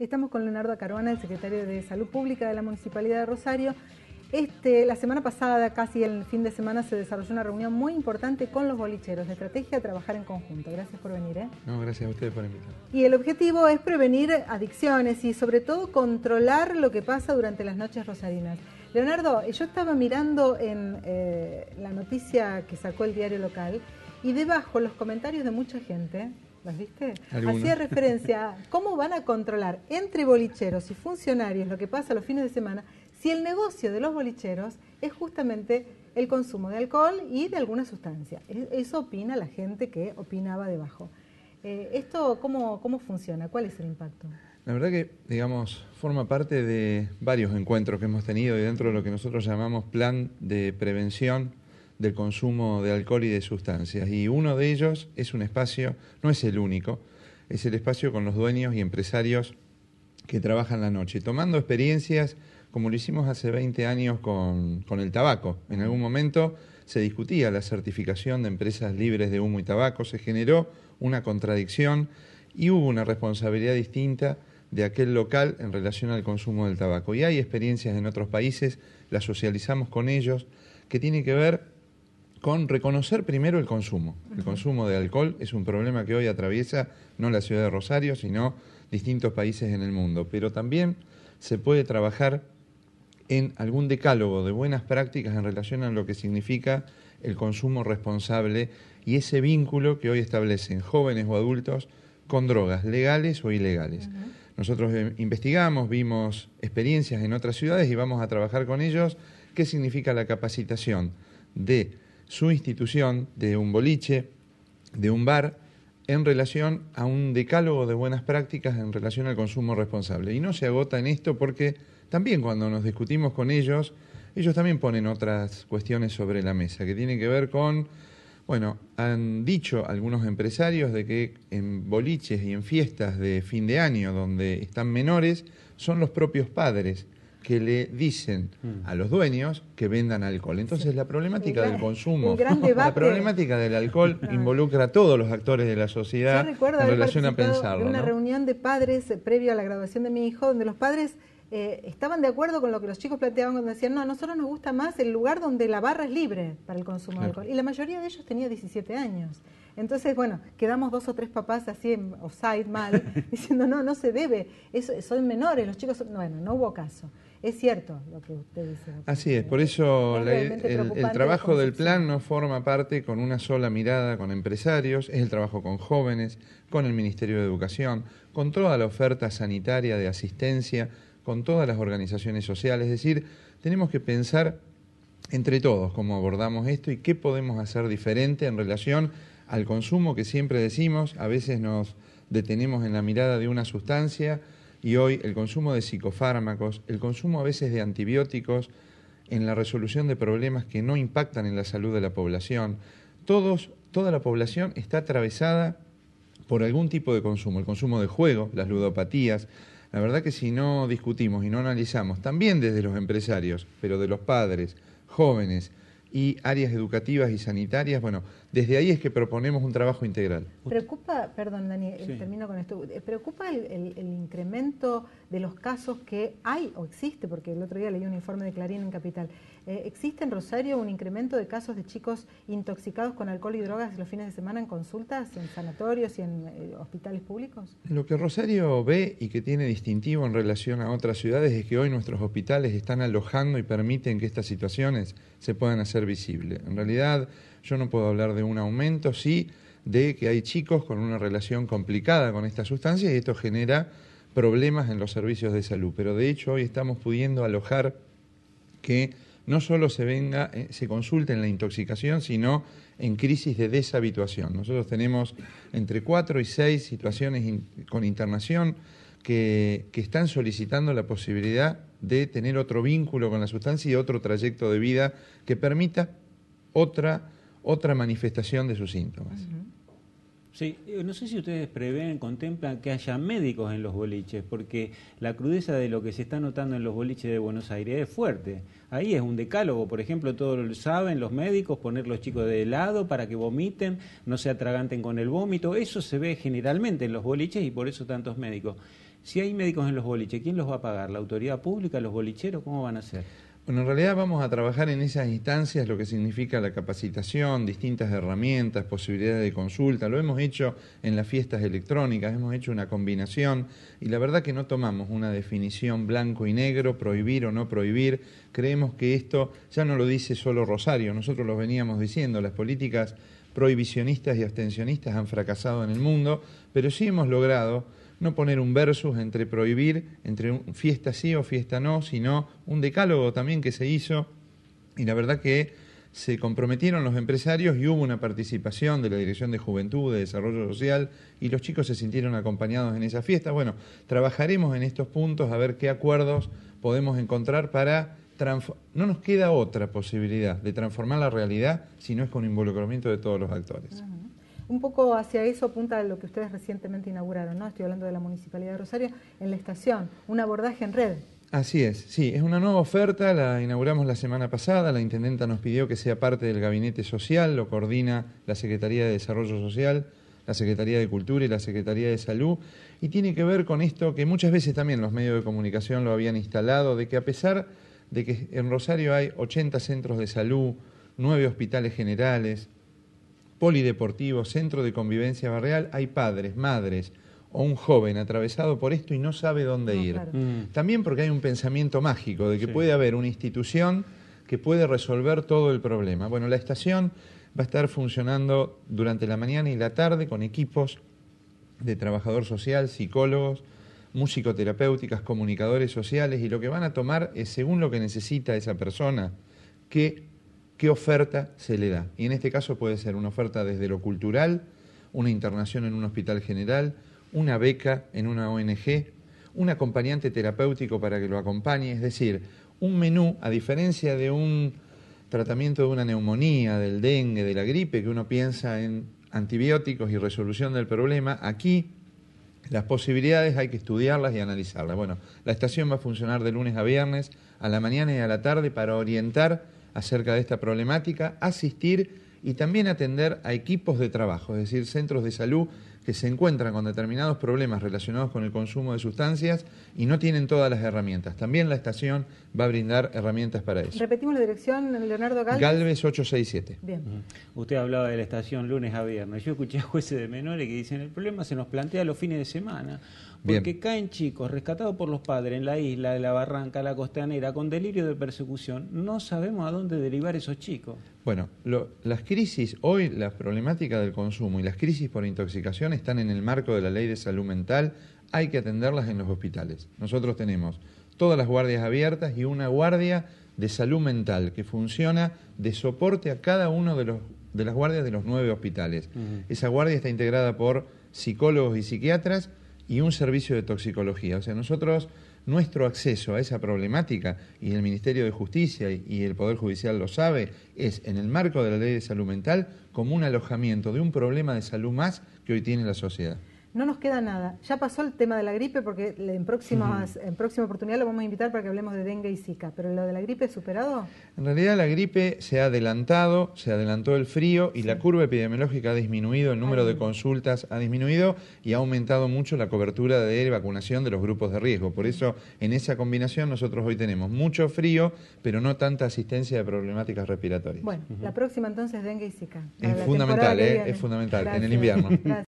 Estamos con Leonardo Caruana, el secretario de Salud Pública de la Municipalidad de Rosario. Este, la semana pasada, casi el fin de semana, se desarrolló una reunión muy importante con los bolicheros, de estrategia a trabajar en conjunto. Gracias por venir. ¿eh? No, gracias a ustedes por invitar. Y el objetivo es prevenir adicciones y sobre todo controlar lo que pasa durante las noches rosarinas. Leonardo, yo estaba mirando en eh, la noticia que sacó el diario local y debajo los comentarios de mucha gente viste? Hacía referencia a cómo van a controlar entre bolicheros y funcionarios lo que pasa los fines de semana si el negocio de los bolicheros es justamente el consumo de alcohol y de alguna sustancia. E-, eso opina la gente que opinaba debajo. Eh, ¿Esto cómo, cómo funciona? ¿Cuál es el impacto? La verdad que, digamos, forma parte de varios encuentros que hemos tenido y dentro de lo que nosotros llamamos plan de prevención del consumo de alcohol y de sustancias. Y uno de ellos es un espacio, no es el único, es el espacio con los dueños y empresarios que trabajan la noche, tomando experiencias como lo hicimos hace 20 años con, el tabaco. En algún momento se discutía la certificación de empresas libres de humo y tabaco, se generó una contradicción y hubo una responsabilidad distinta de aquel local en relación al consumo del tabaco. Y hay experiencias en otros países, las socializamos con ellos, que tiene que ver con reconocer primero el consumo. El consumo de alcohol es un problema que hoy atraviesa no la ciudad de Rosario, sino distintos países en el mundo. Pero también se puede trabajar en algún decálogo de buenas prácticas en relación a lo que significa el consumo responsable y ese vínculo que hoy establecen jóvenes o adultos con drogas, legales o ilegales. Nosotros eh, investigamos, vimos experiencias en otras ciudades y vamos a trabajar con ellos qué significa la capacitación de su institución de un boliche, de un bar, en relación a un decálogo de buenas prácticas en relación al consumo responsable. Y no se agota en esto porque también cuando nos discutimos con ellos, ellos también ponen otras cuestiones sobre la mesa que tienen que ver con, bueno, han dicho algunos empresarios de que en boliches y en fiestas de fin de año donde están menores son los propios padres que le dicen a los dueños que vendan alcohol. Entonces la problemática del consumo, la problemática del alcohol involucra a todos los actores de la sociedad en relación a pensarlo. una reunión de padres eh, previo a la graduación de mi hijo, donde los padres eh, estaban de acuerdo con lo que los chicos planteaban cuando decían, no, a nosotros nos gusta más el lugar donde la barra es libre para el consumo de alcohol. Y la mayoría de ellos tenía 17 años. Entonces, bueno, quedamos dos o tres papás así en offside mal, diciendo, no, no se debe, eso son menores, los chicos Bueno, no hubo caso. Es cierto lo que usted dice. Así es, por eso el, trabajo del plan no forma parte con una sola mirada con empresarios, es el trabajo con jóvenes, con el Ministerio de Educación, con toda la oferta sanitaria de asistencia, con todas las organizaciones sociales. Es decir, tenemos que pensar entre todos cómo abordamos esto y qué podemos hacer diferente en relación al consumo que siempre decimos, a veces nos detenemos en la mirada de una sustancia y hoy el consumo de psicofármacos, el consumo a veces de antibióticos en la resolución de problemas que no impactan en la salud de la población. Todos, toda la población está atravesada por algún tipo de consumo, el consumo de juego, las ludopatías. La verdad que si no discutimos y no analizamos, también desde los empresarios, pero de los padres, jóvenes, y áreas educativas y sanitarias. Bueno, desde ahí es que proponemos un trabajo integral. Preocupa, perdón Dani, eh, termino con esto, eh, preocupa el, el, incremento de los casos que hay o existe, porque el otro día leí un informe de Clarín en Capital, eh, ¿Existe en Rosario un incremento de casos de chicos intoxicados con alcohol y drogas los fines de semana en consultas, en sanatorios y en eh, hospitales públicos? Lo que Rosario ve y que tiene distintivo en relación a otras ciudades es que hoy nuestros hospitales están alojando y permiten que estas situaciones se puedan hacer visibles. En realidad, yo no puedo hablar de un aumento, sí de que hay chicos con una relación complicada con esta sustancia y esto genera problemas en los servicios de salud. Pero de hecho hoy estamos pudiendo alojar que no solo se, venga, eh, consulta en la intoxicación, sino en crisis de deshabituación. Nosotros tenemos entre cuatro y seis situaciones con internación que, están solicitando la posibilidad de tener otro vínculo con la sustancia y otro trayecto de vida que permita otra, otra manifestación de sus síntomas. Sí, eh, no sé si ustedes prevén, contemplan que haya médicos en los boliches, porque la crudeza de lo que se está notando en los boliches de Buenos Aires es fuerte. Ahí es un decálogo, por ejemplo, todos lo saben, los médicos, poner los chicos de lado para que vomiten, no se atraganten con el vómito, eso se ve generalmente en los boliches y por eso tantos médicos. Si hay médicos en los boliches, ¿quién los va a pagar? ¿La autoridad pública, los bolicheros? ¿Cómo van a ser? Bueno, en realidad vamos a trabajar en esas instancias lo que significa la capacitación, distintas herramientas, posibilidades de consulta. Lo hemos hecho en las fiestas electrónicas, hemos hecho una combinación y la verdad que no tomamos una definición blanco y negro, prohibir o no prohibir. Creemos que esto ya no lo dice solo Rosario, nosotros lo veníamos diciendo, las políticas prohibicionistas y abstencionistas han fracasado en el mundo, pero sí hemos logrado no poner un versus entre prohibir, entre fiesta sí o fiesta no, sino un decálogo también que se hizo. Y la verdad que se comprometieron los empresarios y hubo una participación de la Dirección de Juventud, de Desarrollo Social, y los chicos se sintieron acompañados en esa fiesta. Bueno, trabajaremos en estos puntos a ver qué acuerdos podemos encontrar para... No nos queda otra posibilidad de transformar la realidad si no es con involucramiento de todos los actores. Un poco hacia eso apunta lo que ustedes recientemente inauguraron, ¿no? Estoy hablando de la Municipalidad de Rosario, en la estación, un abordaje en red. Así es, sí, es una nueva oferta, la inauguramos la semana pasada, la intendenta nos pidió que sea parte del gabinete social, lo coordina la Secretaría de Desarrollo Social, la Secretaría de Cultura y la Secretaría de Salud, y tiene que ver con esto que muchas veces también los medios de comunicación lo habían instalado, de que a pesar de que en Rosario hay 80 centros de salud, 9 hospitales generales, polideportivo, centro de convivencia barrial, hay padres, madres o un joven atravesado por esto y no sabe dónde ir. Mm. También porque hay un pensamiento mágico de que puede haber una institución que puede resolver todo el problema. Bueno, la estación va a estar funcionando durante la mañana y la tarde con equipos de trabajador social, psicólogos, musicoterapéuticas, comunicadores sociales y lo que van a tomar es según lo que necesita esa persona, que qué oferta se le da. Y en este caso puede ser una oferta desde lo cultural, una internación en un hospital general, una beca en una ONG, un acompañante terapéutico para que lo acompañe, es decir, un menú, a diferencia de un tratamiento de una neumonía, del dengue, de la gripe, que uno piensa en antibióticos y resolución del problema, aquí las posibilidades hay que estudiarlas y analizarlas. Bueno, la estación va a funcionar de lunes a viernes, a la mañana y a la tarde para orientar acerca de esta problemática, asistir y también atender a equipos de trabajo, es decir, centros de salud que se encuentran con determinados problemas relacionados con el consumo de sustancias y no tienen todas las herramientas. También la estación va a brindar herramientas para eso. Repetimos la dirección, Leonardo Galvez. Galvez 867. Bien. Usted hablaba de la estación lunes a viernes. Yo escuché a jueces de menores que dicen el problema se nos plantea los fines de semana. Porque caen chicos rescatados por los padres en la isla, de la barranca, la costanera, con delirio de persecución. No sabemos a dónde derivar esos chicos. Bueno, las crisis, hoy las problemáticas del consumo y las crisis por intoxicación están en el marco de la ley de salud mental. Hay que atenderlas en los hospitales. Nosotros tenemos todas las guardias abiertas y una guardia de salud mental que funciona de soporte a cada uno de, los, las guardias de los nueve hospitales. Esa guardia está integrada por psicólogos y psiquiatras y un servicio de toxicología. O sea, nosotros, nuestro acceso a esa problemática, y el Ministerio de Justicia y el Poder Judicial lo sabe, es en el marco de la ley de salud mental como un alojamiento de un problema de salud más que hoy tiene la sociedad. No nos queda nada. Ya pasó el tema de la gripe porque en, en próxima oportunidad lo vamos a invitar para que hablemos de dengue y zika. Pero lo de la gripe superado. En realidad la gripe se ha adelantado, se adelantó el frío y la curva epidemiológica ha disminuido, el número de consultas ha disminuido y ha aumentado mucho la cobertura de vacunación de los grupos de riesgo. Por eso en esa combinación nosotros hoy tenemos mucho frío, pero no tanta asistencia de problemáticas respiratorias. Bueno, la próxima entonces dengue y zika. Es fundamental, ¿eh? es fundamental, en el invierno.